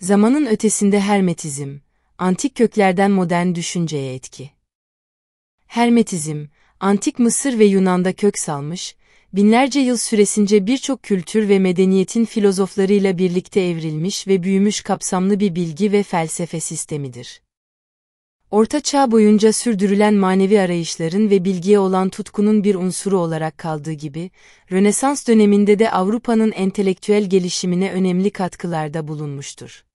Zamanın ötesinde hermetizm, antik köklerden modern düşünceye etki. Hermetizm, antik Mısır ve Yunan'da kök salmış, binlerce yıl süresince birçok kültür ve medeniyetin filozoflarıyla birlikte evrilmiş ve büyümüş kapsamlı bir bilgi ve felsefe sistemidir. Orta Çağ boyunca sürdürülen manevi arayışların ve bilgiye olan tutkunun bir unsuru olarak kaldığı gibi, Rönesans döneminde de Avrupa'nın entelektüel gelişimine önemli katkılarda bulunmuştur.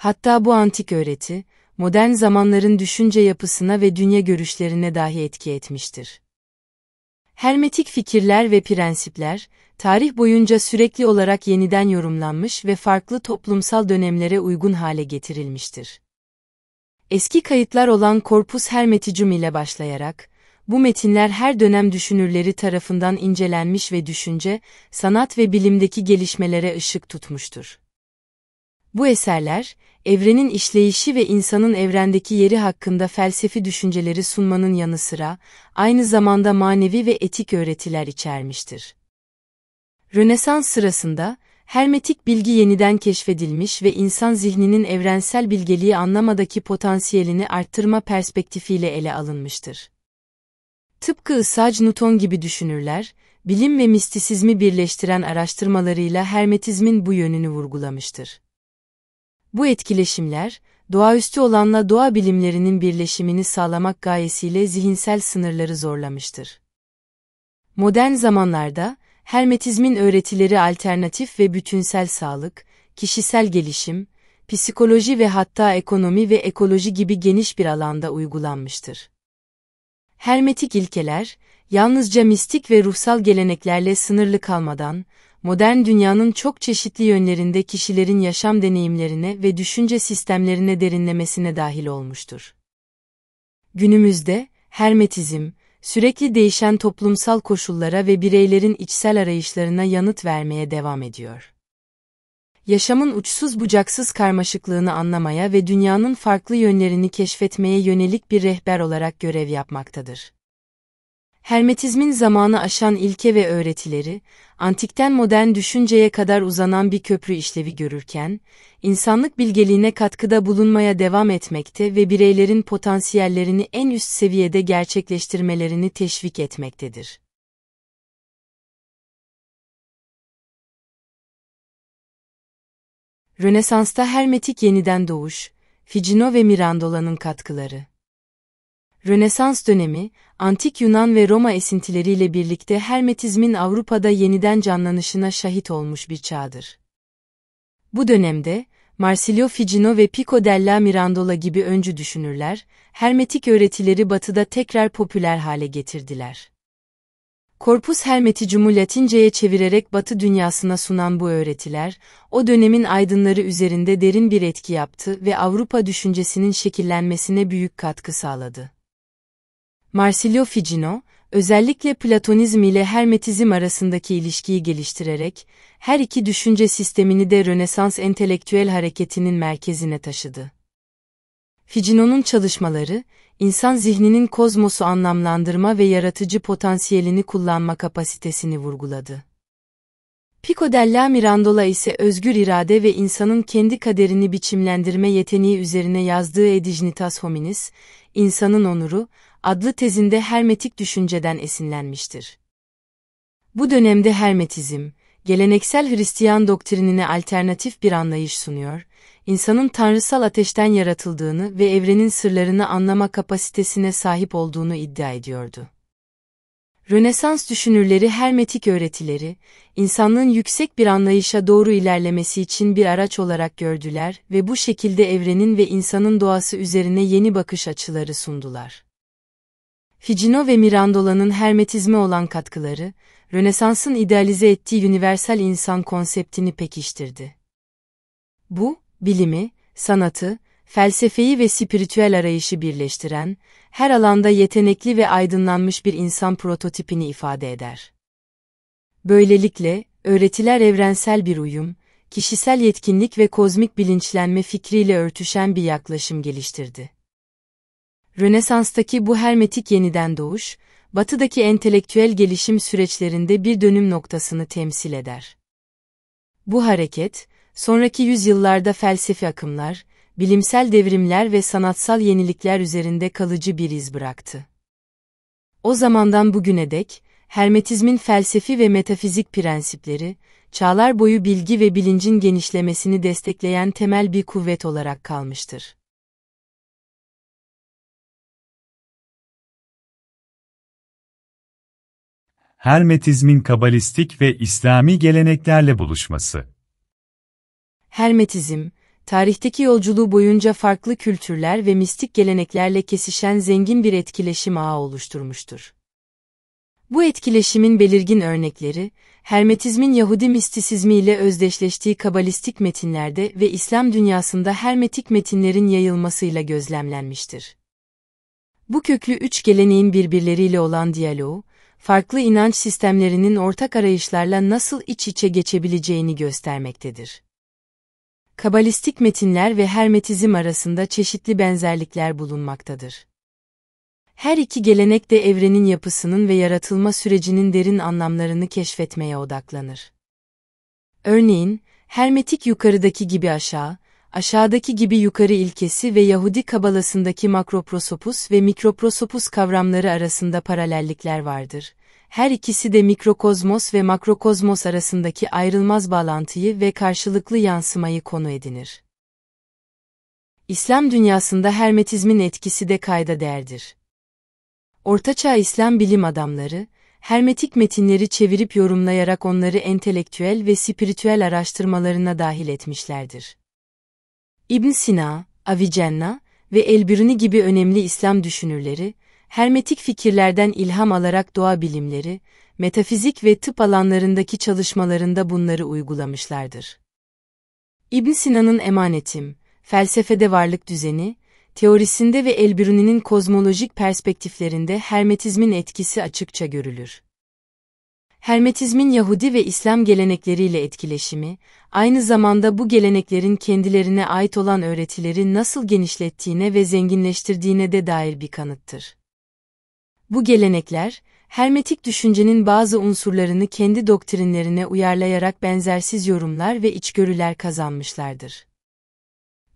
Hatta bu antik öğreti, modern zamanların düşünce yapısına ve dünya görüşlerine dahi etki etmiştir. Hermetik fikirler ve prensipler, tarih boyunca sürekli olarak yeniden yorumlanmış ve farklı toplumsal dönemlere uygun hale getirilmiştir. Eski kayıtlar olan Corpus Hermeticum ile başlayarak, bu metinler her dönem düşünürleri tarafından incelenmiş ve düşünce, sanat ve bilimdeki gelişmelere ışık tutmuştur. Bu eserler, evrenin işleyişi ve insanın evrendeki yeri hakkında felsefi düşünceleri sunmanın yanı sıra, aynı zamanda manevi ve etik öğretiler içermiştir. Rönesans sırasında, hermetik bilgi yeniden keşfedilmiş ve insan zihninin evrensel bilgeliği anlamadaki potansiyelini arttırma perspektifiyle ele alınmıştır. Tıpkı Isaac Newton gibi düşünürler, bilim ve mistisizmi birleştiren araştırmalarıyla hermetizmin bu yönünü vurgulamıştır. Bu etkileşimler, doğaüstü olanla doğa bilimlerinin birleşimini sağlamak gayesiyle zihinsel sınırları zorlamıştır. Modern zamanlarda, Hermetizmin öğretileri alternatif ve bütünsel sağlık, kişisel gelişim, psikoloji ve hatta ekonomi ve ekoloji gibi geniş bir alanda uygulanmıştır. Hermetik ilkeler, yalnızca mistik ve ruhsal geleneklerle sınırlı kalmadan, modern dünyanın çok çeşitli yönlerinde kişilerin yaşam deneyimlerine ve düşünce sistemlerine derinlemesine dahil olmuştur. Günümüzde, hermetizm, sürekli değişen toplumsal koşullara ve bireylerin içsel arayışlarına yanıt vermeye devam ediyor. Yaşamın uçsuz bucaksız karmaşıklığını anlamaya ve dünyanın farklı yönlerini keşfetmeye yönelik bir rehber olarak görev yapmaktadır. Hermetizmin zamanı aşan ilke ve öğretileri, antikten modern düşünceye kadar uzanan bir köprü işlevi görürken, insanlık bilgeliğine katkıda bulunmaya devam etmekte ve bireylerin potansiyellerini en üst seviyede gerçekleştirmelerini teşvik etmektedir. Rönesans'ta Hermetik Yeniden Doğuş, Ficino ve Mirandola'nın katkıları Rönesans dönemi, antik Yunan ve Roma esintileriyle birlikte Hermetizmin Avrupa'da yeniden canlanışına şahit olmuş bir çağdır. Bu dönemde, Marsilio Ficino ve Pico della Mirandola gibi öncü düşünürler, hermetik öğretileri batıda tekrar popüler hale getirdiler. Corpus Hermeticum'u Latinceye çevirerek Batı dünyasına sunan bu öğretiler, o dönemin aydınları üzerinde derin bir etki yaptı ve Avrupa düşüncesinin şekillenmesine büyük katkı sağladı. Marsilio Ficino, özellikle Platonizm ile Hermetizm arasındaki ilişkiyi geliştirerek, her iki düşünce sistemini de Rönesans entelektüel hareketinin merkezine taşıdı. Ficino'nun çalışmaları, insan zihninin kozmosu anlamlandırma ve yaratıcı potansiyelini kullanma kapasitesini vurguladı. Pico della Mirandola ise özgür irade ve insanın kendi kaderini biçimlendirme yeteneği üzerine yazdığı Edignitas Hominis, insanın onuru, adlı tezinde hermetik düşünceden esinlenmiştir. Bu dönemde hermetizm, geleneksel Hristiyan doktrinine alternatif bir anlayış sunuyor, insanın tanrısal ateşten yaratıldığını ve evrenin sırlarını anlama kapasitesine sahip olduğunu iddia ediyordu. Rönesans düşünürleri hermetik öğretileri, insanlığın yüksek bir anlayışa doğru ilerlemesi için bir araç olarak gördüler ve bu şekilde evrenin ve insanın doğası üzerine yeni bakış açıları sundular. Ficino ve Mirandola'nın hermetizme olan katkıları, Rönesans'ın idealize ettiği universal insan konseptini pekiştirdi. Bu, bilimi, sanatı, felsefeyi ve spiritüel arayışı birleştiren, her alanda yetenekli ve aydınlanmış bir insan prototipini ifade eder. Böylelikle, öğretiler evrensel bir uyum, kişisel yetkinlik ve kozmik bilinçlenme fikriyle örtüşen bir yaklaşım geliştirdi. Rönesans'taki bu hermetik yeniden doğuş, batıdaki entelektüel gelişim süreçlerinde bir dönüm noktasını temsil eder. Bu hareket, sonraki yüzyıllarda felsefi akımlar, bilimsel devrimler ve sanatsal yenilikler üzerinde kalıcı bir iz bıraktı. O zamandan bugüne dek, Hermetizmin felsefi ve metafizik prensipleri, çağlar boyu bilgi ve bilincin genişlemesini destekleyen temel bir kuvvet olarak kalmıştır. Hermetizmin kabalistik ve İslami geleneklerle buluşması. Hermetizm, tarihteki yolculuğu boyunca farklı kültürler ve mistik geleneklerle kesişen zengin bir etkileşim ağı oluşturmuştur. Bu etkileşimin belirgin örnekleri, Hermetizmin Yahudi mistisizmi ile özdeşleştiği kabalistik metinlerde ve İslam dünyasında hermetik metinlerin yayılmasıyla gözlemlenmiştir. Bu köklü üç geleneğin birbirleriyle olan diyaloğu, farklı inanç sistemlerinin ortak arayışlarla nasıl iç içe geçebileceğini göstermektedir. Kabalistik metinler ve hermetizm arasında çeşitli benzerlikler bulunmaktadır. Her iki gelenek de evrenin yapısının ve yaratılma sürecinin derin anlamlarını keşfetmeye odaklanır. Örneğin, hermetik yukarıdaki gibi aşağı, aşağıdaki gibi yukarı ilkesi ve Yahudi kabalasındaki makroprosopus ve mikroprosopus kavramları arasında paralellikler vardır. Her ikisi de mikrokozmos ve makrokozmos arasındaki ayrılmaz bağlantıyı ve karşılıklı yansımayı konu edinir. İslam dünyasında hermetizmin etkisi de kayda değerdir. Ortaçağ İslam bilim adamları, hermetik metinleri çevirip yorumlayarak onları entelektüel ve spiritüel araştırmalarına dahil etmişlerdir. İbn Sina, Avicenna ve Elbiruni gibi önemli İslam düşünürleri, hermetik fikirlerden ilham alarak doğa bilimleri, metafizik ve tıp alanlarındaki çalışmalarında bunları uygulamışlardır. İbn Sina'nın Emanetim, Felsefede Varlık Düzeni, teorisinde ve Elbiruni'nin kozmolojik perspektiflerinde hermetizmin etkisi açıkça görülür. Hermetizmin Yahudi ve İslam gelenekleriyle etkileşimi, aynı zamanda bu geleneklerin kendilerine ait olan öğretileri nasıl genişlettiğine ve zenginleştirdiğine de dair bir kanıttır. Bu gelenekler, hermetik düşüncenin bazı unsurlarını kendi doktrinlerine uyarlayarak benzersiz yorumlar ve içgörüler kazanmışlardır.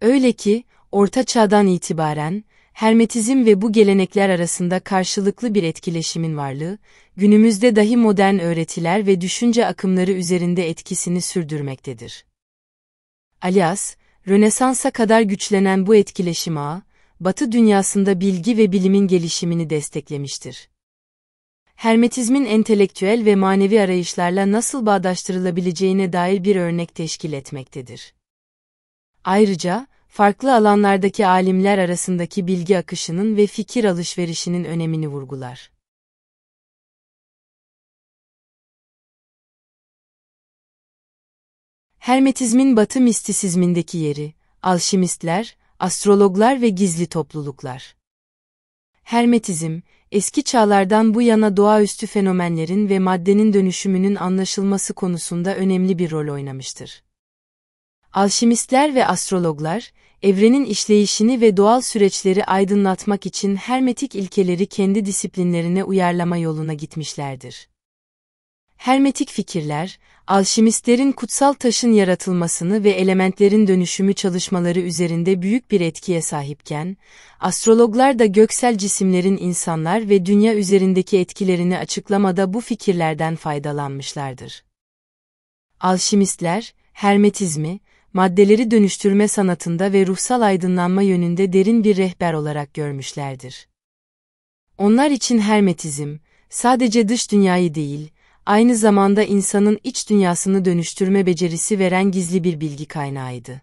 Öyle ki, Orta Çağ'dan itibaren, Hermetizm ve bu gelenekler arasında karşılıklı bir etkileşimin varlığı, günümüzde dahi modern öğretiler ve düşünce akımları üzerinde etkisini sürdürmektedir. Alias, Rönesans'a kadar güçlenen bu etkileşim ağı, Batı dünyasında bilgi ve bilimin gelişimini desteklemiştir. Hermetizmin entelektüel ve manevi arayışlarla nasıl bağdaştırılabileceğine dair bir örnek teşkil etmektedir. Ayrıca, farklı alanlardaki alimler arasındaki bilgi akışının ve fikir alışverişinin önemini vurgular. Hermetizmin Batı mistisizmindeki yeri, alşimistler, astrologlar ve gizli topluluklar. Hermetizm, eski çağlardan bu yana doğaüstü fenomenlerin ve maddenin dönüşümünün anlaşılması konusunda önemli bir rol oynamıştır. Alşimistler ve astrologlar, evrenin işleyişini ve doğal süreçleri aydınlatmak için hermetik ilkeleri kendi disiplinlerine uyarlama yoluna gitmişlerdir. Hermetik fikirler, alşimistlerin kutsal taşın yaratılmasını ve elementlerin dönüşümü çalışmaları üzerinde büyük bir etkiye sahipken, astrologlar da göksel cisimlerin insanlar ve dünya üzerindeki etkilerini açıklamada bu fikirlerden faydalanmışlardır. Alşimistler, hermetizmi, maddeleri dönüştürme sanatında ve ruhsal aydınlanma yönünde derin bir rehber olarak görmüşlerdir. Onlar için hermetizm, sadece dış dünyayı değil, aynı zamanda insanın iç dünyasını dönüştürme becerisi veren gizli bir bilgi kaynağıydı.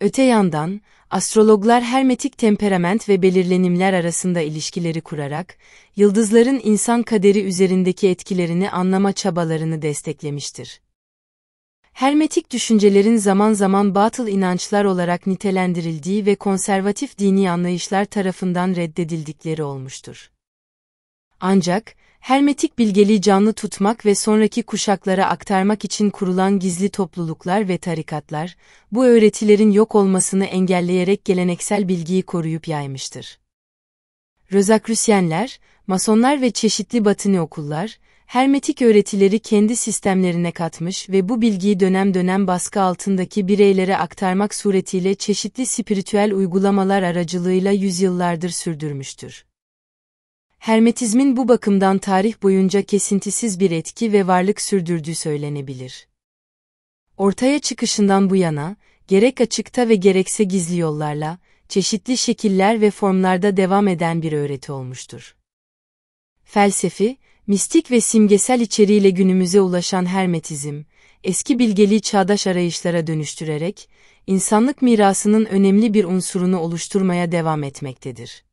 Öte yandan, astrologlar hermetik temperament ve belirlenimler arasında ilişkileri kurarak, yıldızların insan kaderi üzerindeki etkilerini anlama çabalarını desteklemiştir. Hermetik düşüncelerin zaman zaman batıl inançlar olarak nitelendirildiği ve konservatif dini anlayışlar tarafından reddedildikleri olmuştur. Ancak, hermetik bilgeliği canlı tutmak ve sonraki kuşaklara aktarmak için kurulan gizli topluluklar ve tarikatlar, bu öğretilerin yok olmasını engelleyerek geleneksel bilgiyi koruyup yaymıştır. Rözakrüsyenler, masonlar ve çeşitli batini okullar, hermetik öğretileri kendi sistemlerine katmış ve bu bilgiyi dönem dönem baskı altındaki bireylere aktarmak suretiyle çeşitli spiritüel uygulamalar aracılığıyla yüzyıllardır sürdürmüştür. Hermetizmin bu bakımdan tarih boyunca kesintisiz bir etki ve varlık sürdürdüğü söylenebilir. Ortaya çıkışından bu yana, gerek açıkta ve gerekse gizli yollarla, çeşitli şekiller ve formlarda devam eden bir öğreti olmuştur. Felsefi, mistik ve simgesel içeriğiyle günümüze ulaşan hermetizm, eski bilgeliği çağdaş arayışlara dönüştürerek, insanlık mirasının önemli bir unsurunu oluşturmaya devam etmektedir.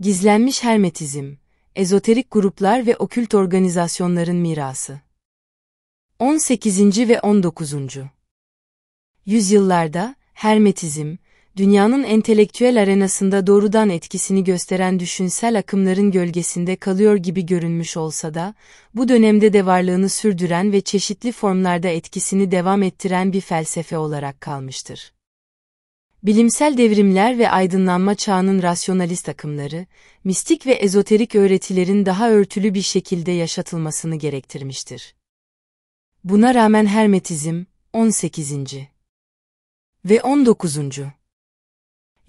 Gizlenmiş Hermetizm, ezoterik gruplar ve okült organizasyonların mirası. 18. ve 19. yüzyıllarda Hermetizm, dünyanın entelektüel arenasında doğrudan etkisini gösteren düşünsel akımların gölgesinde kalıyor gibi görünmüş olsa da, bu dönemde de varlığını sürdüren ve çeşitli formlarda etkisini devam ettiren bir felsefe olarak kalmıştır. Bilimsel devrimler ve aydınlanma çağının rasyonalist akımları, mistik ve ezoterik öğretilerin daha örtülü bir şekilde yaşatılmasını gerektirmiştir. Buna rağmen Hermetizm, 18. ve 19.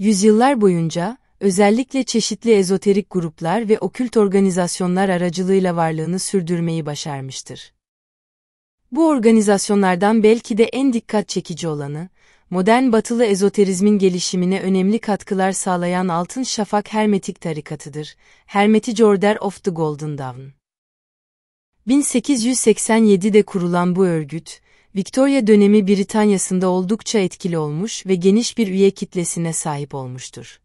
Yüzyıllar boyunca, özellikle çeşitli ezoterik gruplar ve okült organizasyonlar aracılığıyla varlığını sürdürmeyi başarmıştır. Bu organizasyonlardan belki de en dikkat çekici olanı, modern batılı ezoterizmin gelişimine önemli katkılar sağlayan Altın Şafak Hermetik tarikatıdır, (Hermetic Order of the Golden Dawn. 1887'de kurulan bu örgüt, Victoria dönemi Britanya'sında oldukça etkili olmuş ve geniş bir üye kitlesine sahip olmuştur.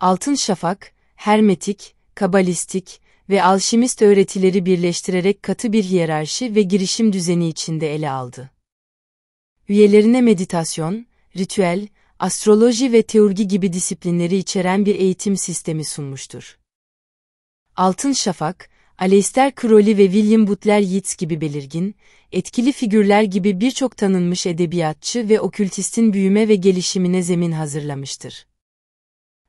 Altın Şafak, hermetik, kabalistik ve alşimist öğretileri birleştirerek katı bir hiyerarşi ve girişim düzeni içinde ele aldı. Üyelerine meditasyon, ritüel, astroloji ve teurgi gibi disiplinleri içeren bir eğitim sistemi sunmuştur. Altın Şafak, Aleister Crowley ve William Butler Yeats gibi belirgin, etkili figürler gibi birçok tanınmış edebiyatçı ve okültistin büyüme ve gelişimine zemin hazırlamıştır.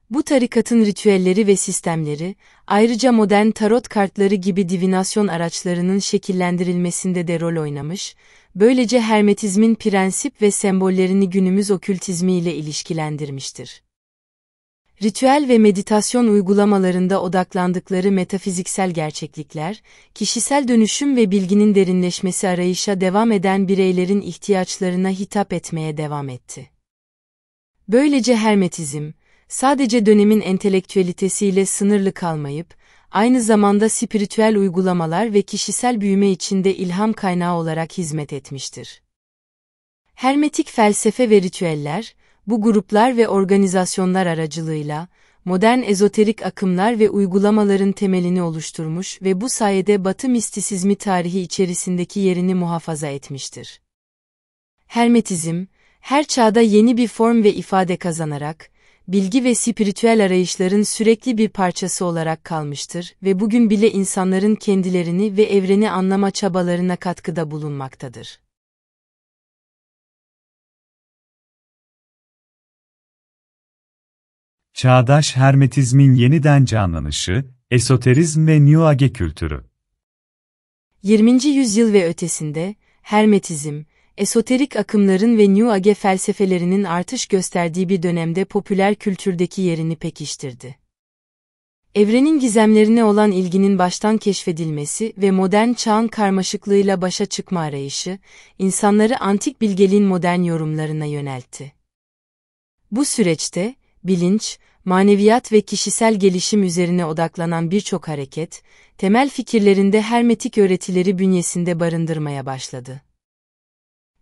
Bu tarikatın ritüelleri ve sistemleri, ayrıca modern tarot kartları gibi divinasyon araçlarının şekillendirilmesinde de rol oynamış, böylece hermetizmin prensip ve sembollerini günümüz okültizmi ile ilişkilendirmiştir. Ritüel ve meditasyon uygulamalarında odaklandıkları metafiziksel gerçeklikler, kişisel dönüşüm ve bilginin derinleşmesi arayışa devam eden bireylerin ihtiyaçlarına hitap etmeye devam etti. Böylece hermetizm, sadece dönemin entelektüelitesiyle sınırlı kalmayıp, aynı zamanda spiritüel uygulamalar ve kişisel büyüme içinde ilham kaynağı olarak hizmet etmiştir. Hermetik felsefe ve ritüeller, bu gruplar ve organizasyonlar aracılığıyla modern ezoterik akımlar ve uygulamaların temelini oluşturmuş ve bu sayede Batı mistisizmi tarihi içerisindeki yerini muhafaza etmiştir. Hermetizm, her çağda yeni bir form ve ifade kazanarak, bilgi ve spiritüel arayışların sürekli bir parçası olarak kalmıştır ve bugün bile insanların kendilerini ve evreni anlama çabalarına katkıda bulunmaktadır. Çağdaş Hermetizmin yeniden canlanışı, esoterizm ve New Age kültürü. 20. yüzyıl ve ötesinde, Hermetizm, esoterik akımların ve New Age felsefelerinin artış gösterdiği bir dönemde popüler kültürdeki yerini pekiştirdi. Evrenin gizemlerine olan ilginin baştan keşfedilmesi ve modern çağın karmaşıklığıyla başa çıkma arayışı, insanları antik bilgeliğin modern yorumlarına yöneltti. Bu süreçte, bilinç, maneviyat ve kişisel gelişim üzerine odaklanan birçok hareket, temel fikirlerinde hermetik öğretileri bünyesinde barındırmaya başladı.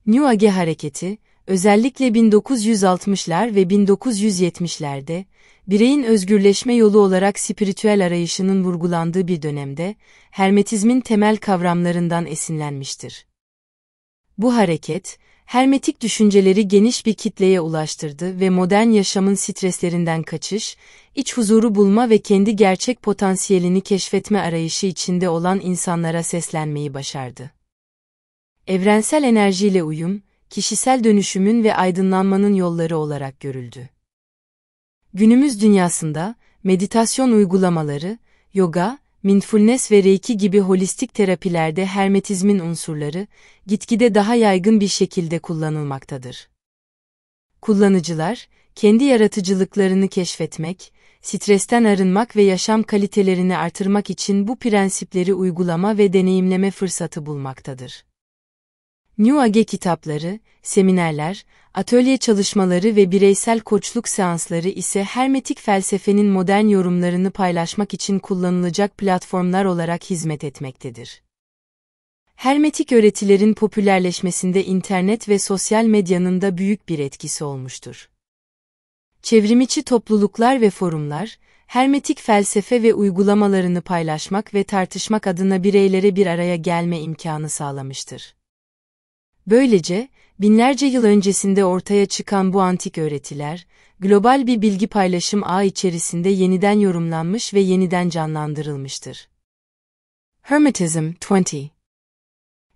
New Age hareketi, özellikle 1960'lar ve 1970'lerde, bireyin özgürleşme yolu olarak spiritüel arayışının vurgulandığı bir dönemde, hermetizmin temel kavramlarından esinlenmiştir. Bu hareket, hermetik düşünceleri geniş bir kitleye ulaştırdı ve modern yaşamın streslerinden kaçış, iç huzuru bulma ve kendi gerçek potansiyelini keşfetme arayışı içinde olan insanlara seslenmeyi başardı. Evrensel enerjiyle uyum, kişisel dönüşümün ve aydınlanmanın yolları olarak görüldü. Günümüz dünyasında meditasyon uygulamaları, yoga, mindfulness ve reiki gibi holistik terapilerde hermetizmin unsurları, gitgide daha yaygın bir şekilde kullanılmaktadır. Kullanıcılar, kendi yaratıcılıklarını keşfetmek, stresten arınmak ve yaşam kalitelerini artırmak için bu prensipleri uygulama ve deneyimleme fırsatı bulmaktadır. New Age kitapları, seminerler, atölye çalışmaları ve bireysel koçluk seansları ise hermetik felsefenin modern yorumlarını paylaşmak için kullanılacak platformlar olarak hizmet etmektedir. Hermetik öğretilerin popülerleşmesinde internet ve sosyal medyanın da büyük bir etkisi olmuştur. Çevrimiçi topluluklar ve forumlar, hermetik felsefe ve uygulamalarını paylaşmak ve tartışmak adına bireylere bir araya gelme imkanı sağlamıştır. Böylece, binlerce yıl öncesinde ortaya çıkan bu antik öğretiler, global bir bilgi paylaşım ağı içerisinde yeniden yorumlanmış ve yeniden canlandırılmıştır. Hermetizm 20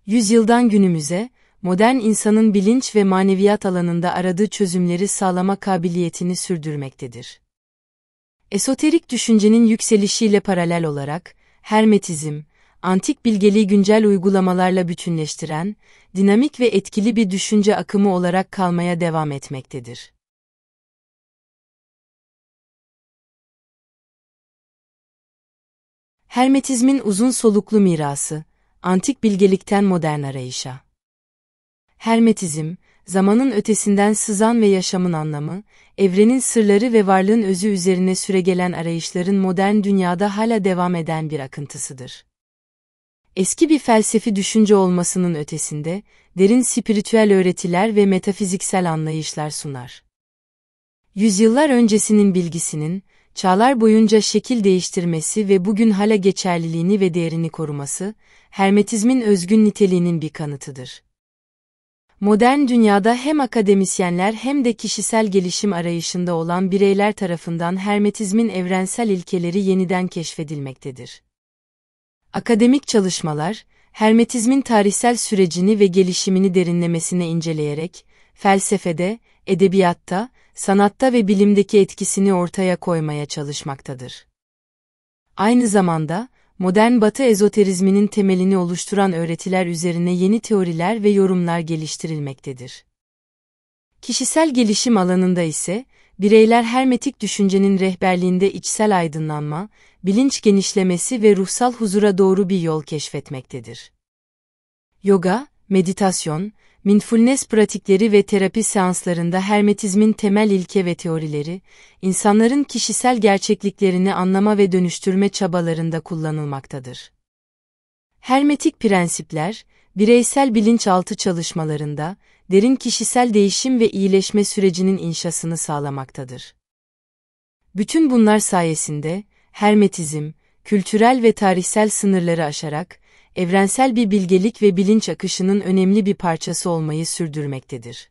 Yüzyıldan günümüze, modern insanın bilinç ve maneviyat alanında aradığı çözümleri sağlama kabiliyetini sürdürmektedir. Esoterik düşüncenin yükselişiyle paralel olarak, Hermetizm, antik bilgeliği güncel uygulamalarla bütünleştiren, dinamik ve etkili bir düşünce akımı olarak kalmaya devam etmektedir. Hermetizmin uzun soluklu mirası, antik bilgelikten modern arayışa. Hermetizm, zamanın ötesinden sızan ve yaşamın anlamı, evrenin sırları ve varlığın özü üzerine süregelen arayışların modern dünyada hala devam eden bir akıntısıdır eski bir felsefi düşünce olmasının ötesinde, derin spiritüel öğretiler ve metafiziksel anlayışlar sunar. Yüzyıllar öncesinin bilgisinin, çağlar boyunca şekil değiştirmesi ve bugün hala geçerliliğini ve değerini koruması, hermetizmin özgün niteliğinin bir kanıtıdır. Modern dünyada hem akademisyenler hem de kişisel gelişim arayışında olan bireyler tarafından hermetizmin evrensel ilkeleri yeniden keşfedilmektedir. Akademik çalışmalar, Hermetizmin tarihsel sürecini ve gelişimini derinlemesine inceleyerek, felsefede, edebiyatta, sanatta ve bilimdeki etkisini ortaya koymaya çalışmaktadır. Aynı zamanda, modern Batı ezoterizminin temelini oluşturan öğretiler üzerine yeni teoriler ve yorumlar geliştirilmektedir. Kişisel gelişim alanında ise, bireyler hermetik düşüncenin rehberliğinde içsel aydınlanma, bilinç genişlemesi ve ruhsal huzura doğru bir yol keşfetmektedir. Yoga, meditasyon, mindfulness pratikleri ve terapi seanslarında hermetizmin temel ilke ve teorileri, insanların kişisel gerçekliklerini anlama ve dönüştürme çabalarında kullanılmaktadır. Hermetik prensipler, bireysel bilinçaltı çalışmalarında, derin kişisel değişim ve iyileşme sürecinin inşasını sağlamaktadır. Bütün bunlar sayesinde, Hermetizm, kültürel ve tarihsel sınırları aşarak, evrensel bir bilgelik ve bilinç akışının önemli bir parçası olmayı sürdürmektedir.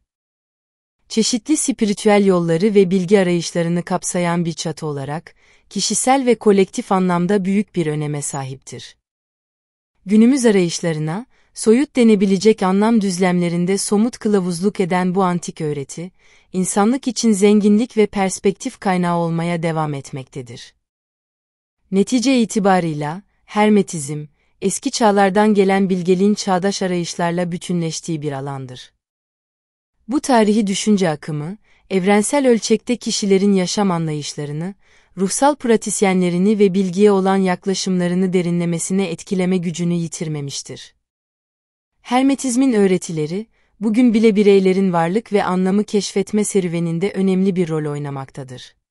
Çeşitli spiritüel yolları ve bilgi arayışlarını kapsayan bir çatı olarak, kişisel ve kolektif anlamda büyük bir öneme sahiptir. Günümüz arayışlarına, soyut denebilecek anlam düzlemlerinde somut kılavuzluk eden bu antik öğreti, insanlık için zenginlik ve perspektif kaynağı olmaya devam etmektedir. Netice itibarıyla, hermetizm, eski çağlardan gelen bilgeliğin çağdaş arayışlarla bütünleştiği bir alandır. Bu tarihi düşünce akımı, evrensel ölçekte kişilerin yaşam anlayışlarını, ruhsal pratisyenlerini ve bilgiye olan yaklaşımlarını derinlemesine etkileme gücünü yitirmemiştir. Hermetizmin öğretileri, bugün bile bireylerin varlık ve anlamı keşfetme serüveninde önemli bir rol oynamaktadır.